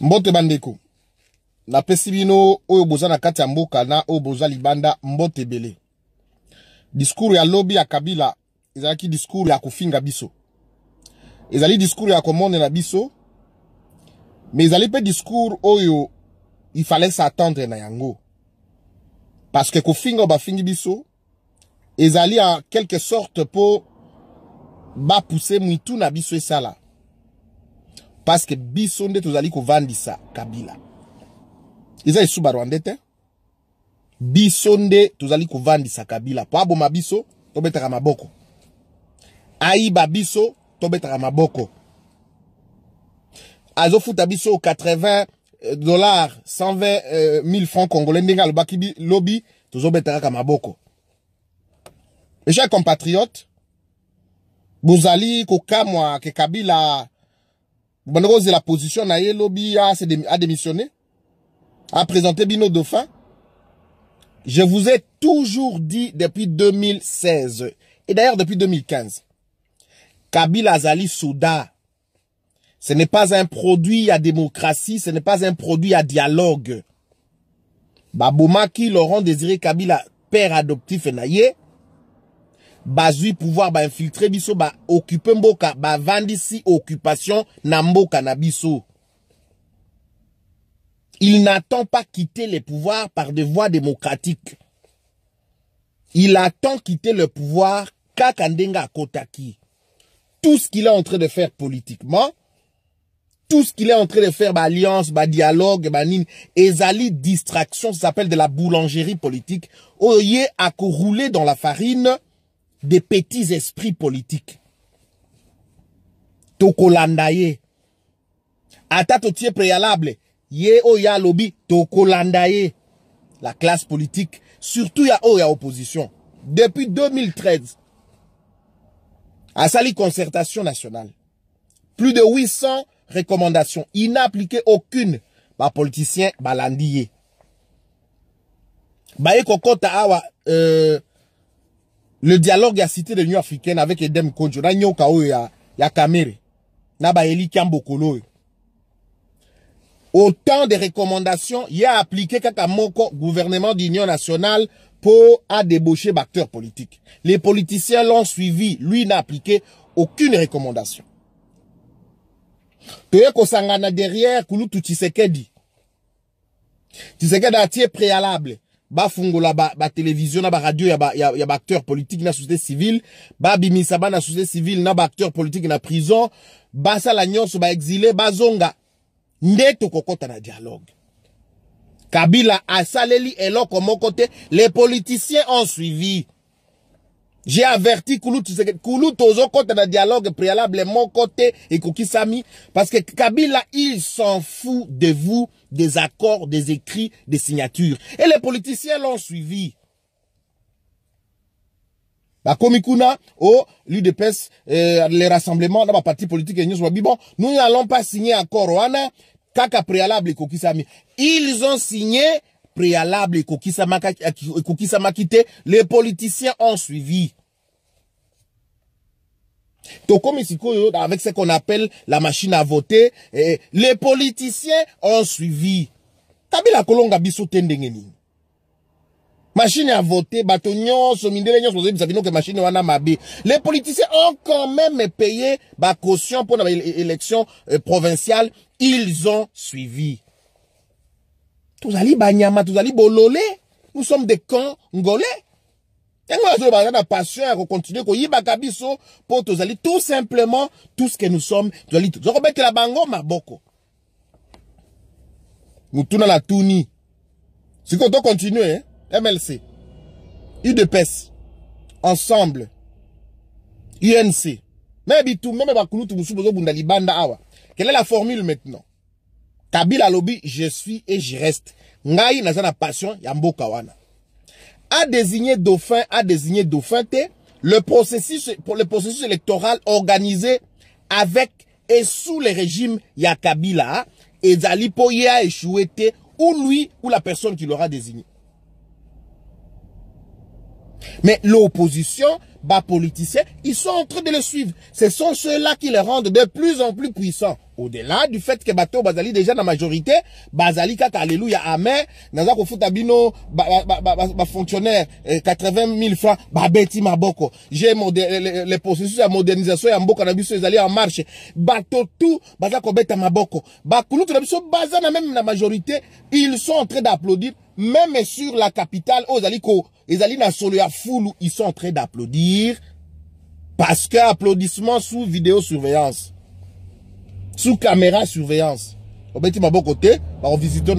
mbote bandeko napesi bino oyo boza na kati ya mboka na oyo boza libanda mbote ebele diskure ya lobi ya kabila ezalaki diskure ya kofinga biso ezali diskure ya komonela biso me ezali mpe diskure oyo ifale s'attendre na yango parceke kofinga oyo bafingi biso ezali ya quelque sorte mpo bapuse mwitu na biso esala Parce que bisonde tozali kovandisa Kabila. Eza esuba Rwanda te? Biso nde tozali sa Kabila. Pour mabiso tu tobetaka maboko. Aiba biso, tobetaka maboko. Azofuta biso 80 euh, dollars, 120 000 euh, francs congolais l'obaki lobby, lobi tozobetaka maboko. Mes chers compatriotes, bozali kokamwa ke Kabila Bonrose la position na lobby a, démissionné, a présenté Bino Dauphin. Je vous ai toujours dit depuis 2016, et d'ailleurs depuis 2015, Kabila Zali Souda, ce n'est pas un produit à démocratie, ce n'est pas un produit à dialogue. qui Laurent Désiré Kabila, père adoptif Enaye, pouvoir il n'attend pas quitter le pouvoir par des voies démocratiques il attend quitter le pouvoir kakandenga Kotaki. tout ce qu'il est en train de faire politiquement tout ce qu'il est en train de faire, alliance, dialogue, bah, distraction, ça s'appelle de la boulangerie politique. Oye, à rouler dans la farine, des petits esprits politiques tokolanda ye ata totie préalable ye oyo ya alobi tokolanda ye la classe politique surtout ya oyo ya opposition depuis 2013 asali concertation nationale plus de 800 recommandations il n'a appliqué aucune bapoliticien balandi ye baye kokɔta awa euh, le dialogue a cité de l'Union africaine avec Edem Kodjo, na nyoka oyo ya, ya Kamere na Eli Kiambokolo caméra. autant de recommandations il a appliqué kaka moko gouvernement d'union nationale pour à débaucher acteurs politiques. Les politiciens l'ont suivi, lui n'a appliqué aucune recommandation. Toye sangana derrière Koulou Tshisekedi. Tshisekedi a préalable ba ba, ba télévision na ba radio ya ba, ya, ya ba acteur politique na société civile Dans na société civile na ba acteur politique na prison basala nyonso ba bazonga ndeto kokota na dialogue kabila asaleli eloko moko côté les politiciens ont suivi j'ai averti Koulout, Koulout Tozo contre un dialogue préalable, mon côté et Kokisami, parce que Kabila, il s'en fout de vous, des accords, des écrits, des signatures. Et les politiciens l'ont suivi. Bakomikuna, au l'UDPS, euh, les rassemblements, dans ma partie politique, et nous, bon, nous n'allons pas signer accord, Kaka préalable et Kokisami. Ils ont signé préalable et quitté, les politiciens ont suivi. comme Avec ce qu'on appelle la machine à voter, eh, les politiciens ont suivi. la kolonga biso tendengeni. Machine à voter, bâtonnion, somindele, que machine wana mabi. Les politiciens ont quand même payé ba caution pour l'élection eh, provinciale. Ils ont suivi. Tous tozali banyama tous tozali bolole nous sommes des congolais ntango bazoloba aza la passion ya kokontinue koyibaka pour tous tozali tout simplement tout ce que nous sommes tozali tozokobetela bango maboko mutuna na doit continuer, hein? mlc udps ensemble unc me bitu meme bakulutu mosusu bozobunda libanda awa quelle est la formule maintenant kabila lobby, je suis et je reste ngai n'a na passion ya kawana. A désigné dauphin désigné dauphin le processus, le processus électoral organisé avec et sous le régime ya kabila hein, et po échoué ou lui ou la personne qui l'aura désigné mais l'opposition, bas politiciens, ils sont en train de le suivre. Ce sont ceux-là qui le rendent de plus en plus puissants au-delà du fait que bato bazali déjà la majorité bazali kaka alléluia amen naza kofuta bino bafonctionnaire ba, 80 000 eh, francs babeti maboko j'ai le processus de modernisation ya mboka na biso ezali en marche bato tout, baza beta maboko bakulutu na biso baza même na majorité ils sont en train d'applaudir même sur la capitale osaliko, oh, na ils sont en train d'applaudir parce que applaudissement sous vidéosurveillance sous caméra surveillance obeti côté, bah, on va visiter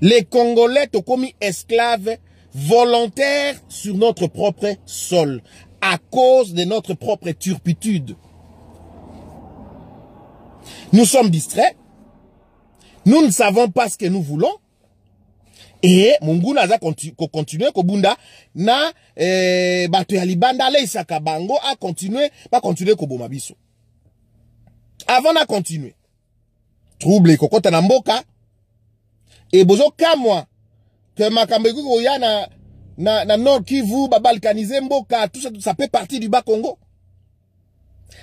les congolais commis esclaves volontaires sur notre propre sol à cause de notre propre turpitude nous sommes distraits nous ne savons pas ce que nous voulons Et Munguna a continué, kobunda na eh, bato ya libanda Kabango. continué, continuer continuer Kobo avant na continuer, trouble kokota na mboka Et que makambo Que koya na, na, na nord kivu balkanise mboka tout ça, tout ça peut partir du bas congo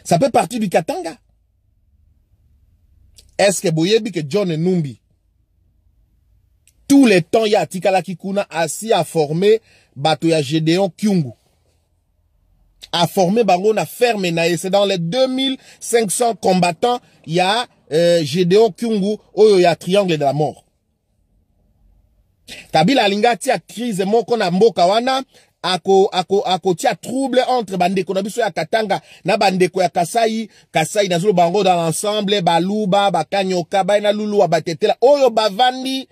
ça peut partir du katanga est-ce que boyebi que john numbi tous les temps y Kikuna assis à former bato ya gedeon kyungu a formé bango na ferme na C'est dans les 2500 combattants, il y a euh, Gédéon Kungu oyo ya triangle de la mort. Kabila lingatia a crise moko na mboka wana ako ako tia trouble entre bandeko na biso ya Katanga na bandeko ya Kasai Kasai na zolo bango dans l'ensemble baluba bakanyoka baina lulu batetela oyo bavandi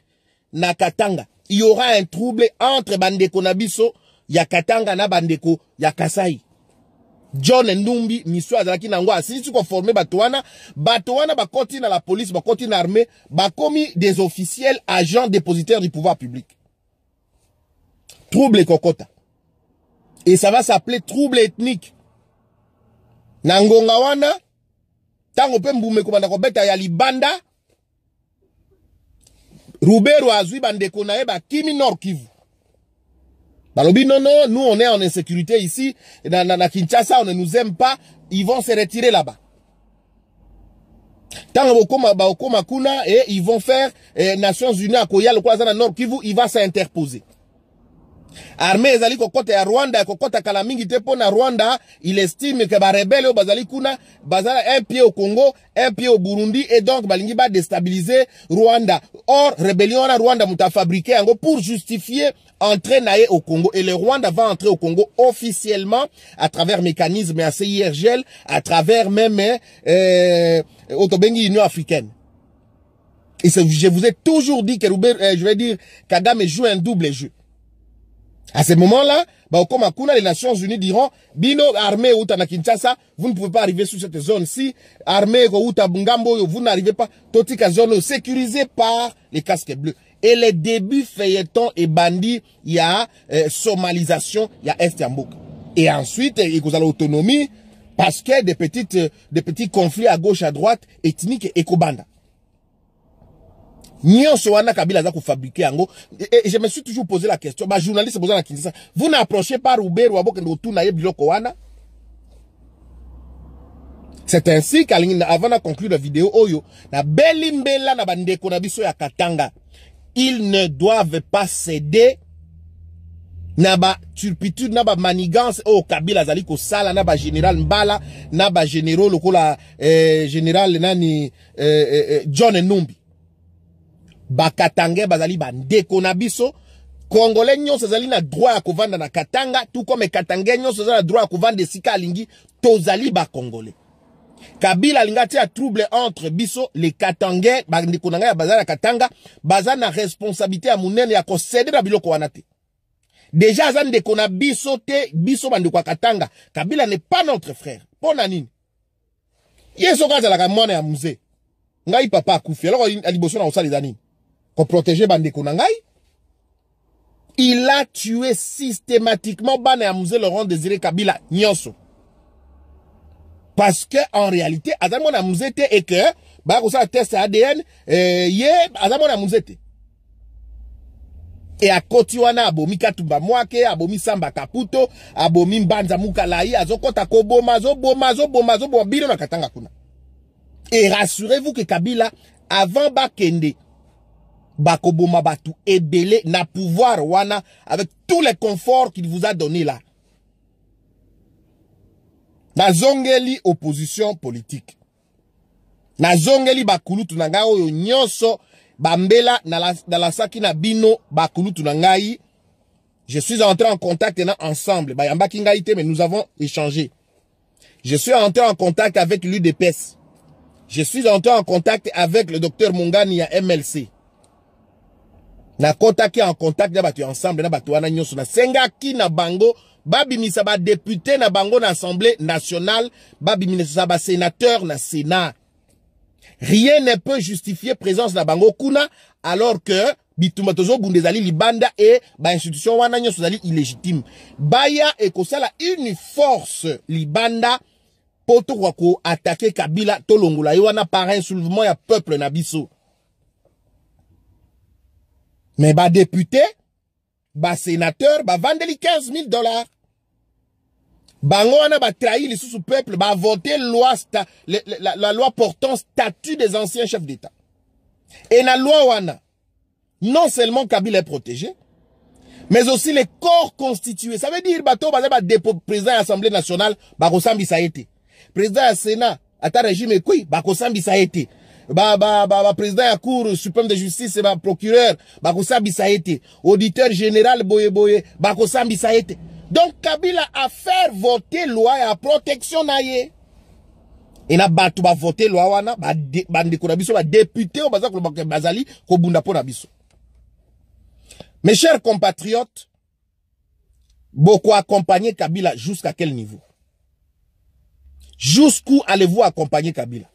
na Katanga il y aura un trouble entre bandeko na biso ya Katanga na bandeko ya Kasai john ndumbi miso azalaki nango tu ko former Batwana Batwana bakoti na la police, bakoti na armée bakomi des officiels agents dépositaires du pouvoir public trouble kokota et ça va s'appeler trouble ethnique Nangongawana, tango wana ntango yali banda, kobeta ya libanda ruberu Azui, bandeko na Kimi bakimi non, non, nous on est en insécurité ici, dans, dans, Kinshasa, on ne nous aime pas, ils vont se retirer là-bas. Tant bah, Kuna et ils vont faire eh, Nations Unies à Koya, le Kwazana Nord Kivu, il va s'interposer. Armée vont aller à Rwanda kokota kala mingi tepona Rwanda il estime que les rebelles oh, bazali kuna bazala un pied au Congo un pied au Burundi et donc balingi vont déstabiliser Rwanda or rébellion à Rwanda fabriqué fabriqué pour justifier entrer au Congo. Et le Rwanda va entrer au Congo officiellement à travers mécanisme à CIRGL, à travers même euh, africaine. Et je vous ai toujours dit que euh, je vais dire, Kagame joue un double jeu. À ce moment-là, bah, les Nations Unies diront, Bino, armée ou Kinshasa, vous ne pouvez pas arriver sur cette zone-ci. Armée ou Bungambo, vous n'arrivez pas. Totika zone sécurisée par les casques bleus. Et les débuts feuilletons et bandits, il y a euh, somalisation, il y a Estiambouk. Et ensuite, il y a l'autonomie parce que des petites, euh, des petits conflits à gauche, à droite, ethniques et ekobanda. Et je me suis toujours posé la question, ma journaliste posé la question, vous n'approchez pas Roubaix, c'est ainsi qu'avant de conclure la vidéo, oyo, na belimbela na bandeko na biso ya katanga ils ne doivent pas céder naba turpitude naba manigance oh, kabila azali sala naba général mbala naba général, lokola euh, général nani euh, john numbi bakatange bazali bandeko na biso congolais nyonso zali na droit ya kovanda na katanga Tout comme katange nyonso eza na droit ya kovanda de alingi tozali congolais kabila alingi a trouble entre biso les katangais bandeko na baza katanga bazana na responsabilité ya munene ya kosede na biloko wana te Déjà, aza de biso te biso bandeko katanga kabila n'est pas notre frère mpo na nini ye la azalaka ya muse ngai papa akufi aloko liboso na kosaleza nini protéger bandeko na ngai il a tué systématiquement bana ya laurent désiré kabila nyonso parce que en réalité aza mwana et eke ça test ya adn eh, ye Et Et à e akoti a abomi katumba mwake abomi samba kaputo abomi mbanza mukalayi azokota koboma bomazo, bomazo, bomazo, bino na katanga kuna Et rassurez-vous que kabila avant bakende bakoboma Batu, ebele na pouvoir wana avec tous les conforts qu'il vous a donné là zongeli opposition politique Na zongeli bakulu ngai oyo nyoso bambela nalasaki na bino bakulu na ngai je suis entré en contact na ensemble bayambaki ngai ite mais nous avons échangé je suis entré en contact avec l'UDPS je suis entré en contact avec le docteur Mungani à MLC ki en contact na bato ya ensemble na bato wana senga ki na bango Babi misaba député na bango na assemblée nationale misaba sénateur na sénat rien ne peut justifier présence na bango kuna alors que bitumatozo tozobunda libanda e institution wana nyonso Sozali illégitime baya sala une force libanda Poto wako attaquer kabila tolongola ye wana par un soulevement ya peuple na biso ba député ba sénateur les 15 000 dollars bango wana trahir les peuple voter loi sta, la, loi portant statut des anciens chefs d'état et la loi non seulement kabila est protégé mais aussi les corps constitués ça veut dire que le président de l'Assemblée nationale ça ça été. président du sénat ta régime ko ça ça été ba ba ba, bah, président ya cour suprême de justice ba procureur bakosa ça été. auditeur général boye boye bakosa ça été. donc kabila a faire voter loi à protection na ye tout, bato voter loi wana bandeko na biso badepute au baza kolobaka bazali kobunda mpo na biso mes chers compatriotes beaucoup accompagner kabila jusqu'à quel niveau jusqu'où allez-vous accompagner kabila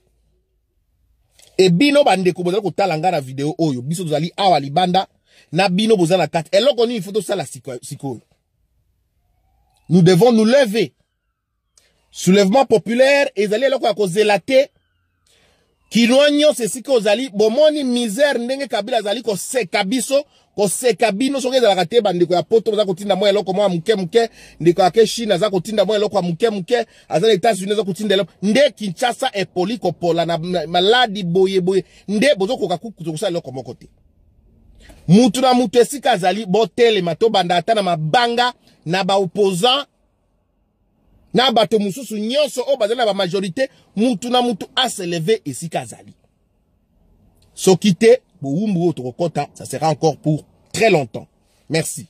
ebino bandeko bozali kotala ngai na video oyo biso tozali awa libanda na bino boza na kati eloko nini fo tosala sikoyo nous devons nous lever soulèvement populaire ezali eloko ya kozela te kinwa nyonso esika ozali bomoni misère ndenge kabila azali koseka biso koseka bino soki ezalaka te bandeko ya poto baza kotinda mwa eloko mwa moke moke ndeko yake chine aza kotinda mwa eloko ya moke moke aza na etats-unis aza kotinda eloko nde kinshasa epoli kopola na maladi boyeboye nde bozokoka kosala eloko moko te mutu na mutu esika azali botelema tobanda ata na mabanga na baopposant na bato mosusu nyonso oyo bazali na bamajorité mutu na mutu aseleve esika azali soki te trop content, ça sera encore pour très longtemps. Merci.